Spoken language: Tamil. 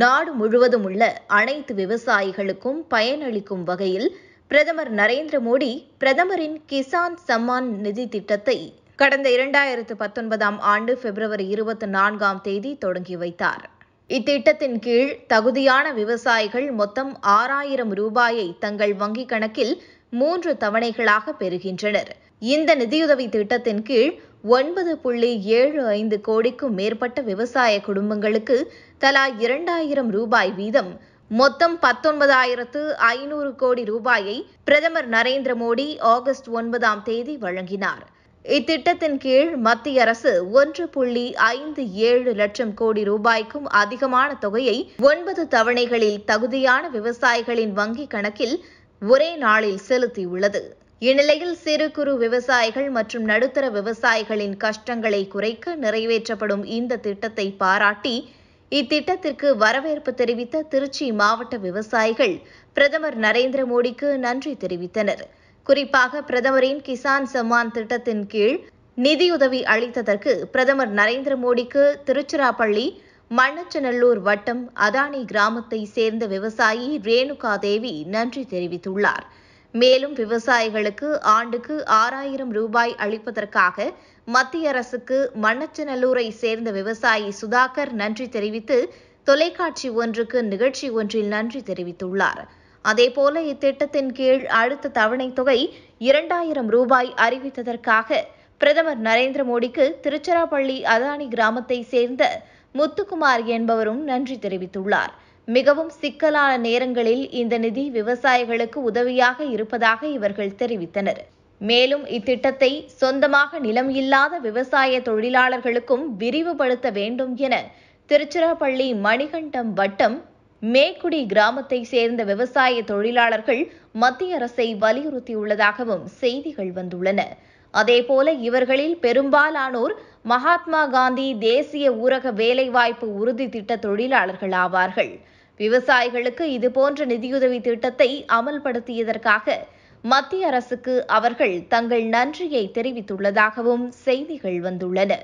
நாடு முழுவதும் உள்ள அனைத்து விவசாயிகளுக்கும் பயனளிக்கும் வகையில் பிரதமர் நரேந்திர மோடி பிரதமரின் கிசான் சம்மான் நிதி திட்டத்தை கடந்த இரண்டாயிரத்து பத்தொன்பதாம் ஆண்டு பிப்ரவரி இருபத்தி நான்காம் தேதி தொடங்கி வைத்தார் இத்திட்டத்தின் கீழ் தகுதியான விவசாயிகள் மொத்தம் ஆறாயிரம் ரூபாயை தங்கள் வங்கிக் கணக்கில் மூன்று தவணைகளாக பெறுகின்றனர் இந்த நிதியுதவி திட்டத்தின் கீழ் ஒன்பது புள்ளி ஏழு ஐந்து கோடிக்கும் மேற்பட்ட விவசாய குடும்பங்களுக்கு தலா இரண்டாயிரம் ரூபாய் வீதம் மொத்தம் பத்தொன்பதாயிரத்து ஐநூறு கோடி ரூபாயை பிரதமர் நரேந்திர மோடி ஆகஸ்ட் ஒன்பதாம் தேதி வழங்கினார் இத்திட்டத்தின் கீழ் மத்திய அரசு ஒன்று புள்ளி ஐந்து ஏழு லட்சம் கோடி ரூபாய்க்கும் அதிகமான தொகையை ஒன்பது தவணைகளில் தகுதியான விவசாயிகளின் வங்கிக் கணக்கில் ஒரே நாளில் செலுத்தியுள்ளது இந்நிலையில் சிறு குறு விவசாயிகள் மற்றும் நடுத்தர விவசாயிகளின் கஷ்டங்களை குறைக்க நிறைவேற்றப்படும் இந்த திட்டத்தை பாராட்டி இத்திட்டத்திற்கு வரவேற்பு தெரிவித்த திருச்சி மாவட்ட விவசாயிகள் பிரதமர் நரேந்திர மோடிக்கு நன்றி தெரிவித்தனர் குறிப்பாக பிரதமரின் கிசான் சம்மான் திட்டத்தின் கீழ் நிதியுதவி அளித்ததற்கு பிரதமர் நரேந்திர மோடிக்கு திருச்சிராப்பள்ளி மண்ணச்சநல்லூர் வட்டம் அதானி கிராமத்தை சேர்ந்த விவசாயி ரேணுகா தேவி நன்றி தெரிவித்துள்ளார் மேலும் விவசாயிகளுக்கு ஆண்டுக்கு ஆறாயிரம் ரூபாய் அளிப்பதற்காக மத்திய அரசுக்கு மண்ணச்சநல்லூரை சேர்ந்த விவசாயி சுதாகர் நன்றி தெரிவித்து தொலைக்காட்சி ஒன்றுக்கு நிகழ்ச்சி ஒன்றில் நன்றி தெரிவித்துள்ளார் அதேபோல இத்திட்டத்தின் கீழ் அடுத்த தவணை தொகை இரண்டாயிரம் ரூபாய் அறிவித்ததற்காக பிரதமர் நரேந்திர மோடிக்கு திருச்சிராப்பள்ளி அதானி கிராமத்தை சேர்ந்த முத்துக்குமார் என்பவரும் நன்றி தெரிவித்துள்ளார் மிகவும் சிக்கலான நேரங்களில் இந்த நிதி விவசாயிகளுக்கு உதவியாக இருப்பதாக இவர்கள் தெரிவித்தனர் மேலும் இத்திட்டத்தை சொந்தமாக நிலம் இல்லாத விவசாய தொழிலாளர்களுக்கும் விரிவுபடுத்த வேண்டும் என திருச்சிராப்பள்ளி மணிகண்டம் வட்டம் மேக்குடி கிராமத்தை சேர்ந்த விவசாய தொழிலாளர்கள் மத்திய அரசை வலியுறுத்தியுள்ளதாகவும் செய்திகள் வந்துள்ளன அதேபோல இவர்களில் பெரும்பாலானோர் மகாத்மா காந்தி தேசிய ஊரக வேலைவாய்ப்பு உறுதி திட்ட தொழிலாளர்கள் ஆவார்கள் விவசாயிகளுக்கு இதுபோன்ற நிதியுதவி திட்டத்தை அமல்படுத்தியதற்காக மத்திய அரசுக்கு அவர்கள் தங்கள் நன்றியை தெரிவித்துள்ளதாகவும் செய்திகள் வந்துள்ளன